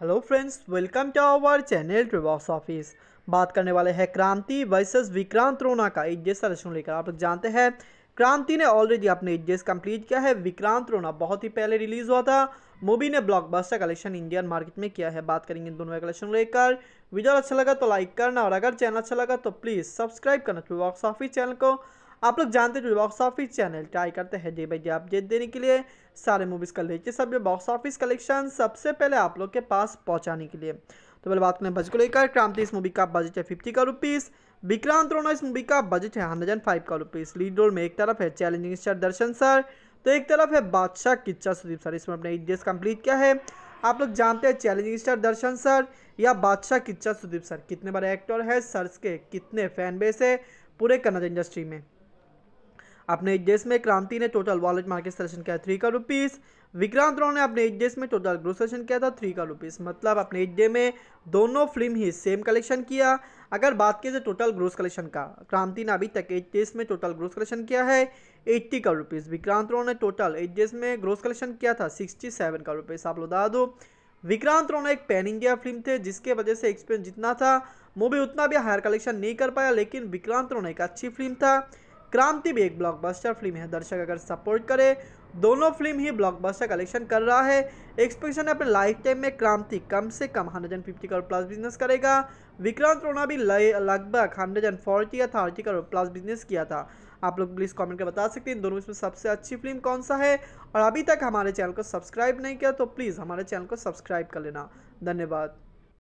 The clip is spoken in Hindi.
hello friends welcome to our channel ट्रिबॉक्स ऑफिस बात करने वाले हैं क्रांति वर्सेस विक्रांत रोना का एक जैसा रचना लेकर आप लोग जानते हैं क्रांति ने ऑलरेडी अपने एजेस कंप्लीट किया है विक्रांत रोना बहुत ही पहले रिलीज हुआ था मूवी ने ब्लॉकबस्टर कलेक्शन इंडियन मार्केट में किया है बात करेंगे दोनों कलेक्शन लेकर वीडियो अच्छा लगा तो लाइक करना और अगर चैनल अच्छा लगा तो प्लीज़ सब्सक्राइब करना ट्रिबॉक्स ऑफिस चैनल को आप लोग जानते जो बॉक्स ऑफिस चैनल ट्राई करते हैं डे बाई डे अपडेट देने के लिए सारे मूवीज़ का सब जो बॉक्स ऑफिस कलेक्शन सबसे पहले आप लोग के पास पहुँचाने के लिए तो पहले बात करें बजट को लेकर क्रांति इस मूवी का बजट है फिफ्टी का रुपीज़ विक्रांत रोना इस मूवी का बजट है हंड्रेड एंड फाइव का रुपीज़ लीड रोल में एक तरफ है चैलेंजिंग स्टार दर्शन सर तो एक तरफ है बादशाह किच्चा सुदीप सर इसमें अपने एट कंप्लीट किया है आप लोग जानते हैं चैलेंजिंग स्टार दर्शन सर या बादशाह किच्चा सुदीप सर कितने बड़े एक्टर है सर के कितने फैन बेस है पूरे कन्नड़ इंडस्ट्री में अपने देश में क्रांति ने टोटल वॉलेट मार्केट सेशन किया थ्री का रुपीज़ विक्रांत राव ने अपने देश में टोटल ग्रोथ सेशन किया था थ्री का रुपीज़ मतलब अपने डे में दोनों फिल्म ही सेम कलेक्शन किया अगर बात की जाए टोटल ग्रोथ कलेक्शन का क्रांति ने अभी तक देश में टोटल ग्रोथ कलेक्शन किया है एट्टी का रुपीज़ विक्रांत राव ने टोटल एजेस में ग्रोथ कलेक्शन किया था सिक्सटी सेवन का रुपीज़ आप लोग बता दो विक्रांत रोना एक पैन इंडिया फिल्म थे जिसके वजह से एक्सपीरियंस जितना था मूवी उतना भी हायर कलेक्शन नहीं कर पाया लेकिन विक्रांत रोना एक अच्छी फिल्म था क्रांति भी एक ब्लॉकबस्टर फिल्म है दर्शक अगर सपोर्ट करें दोनों फिल्म ही ब्लॉकबस्टर कलेक्शन कर रहा है एक्सपेक्टेशन अपने लाइफ टाइम में क्रांति कम से कम hundred and fifty crore plus business करेगा विक्रांत रोना भी लगभग हंड्रेड एंड फोर्टी या थर्टी करोड़ प्लस बिजनेस किया था आप लोग प्लीज़ कमेंट कर बता सकते हैं दोनों इसमें सबसे अच्छी फिल्म कौन सा है और अभी तक हमारे चैनल को सब्सक्राइब नहीं किया तो प्लीज़ हमारे चैनल को सब्सक्राइब कर लेना धन्यवाद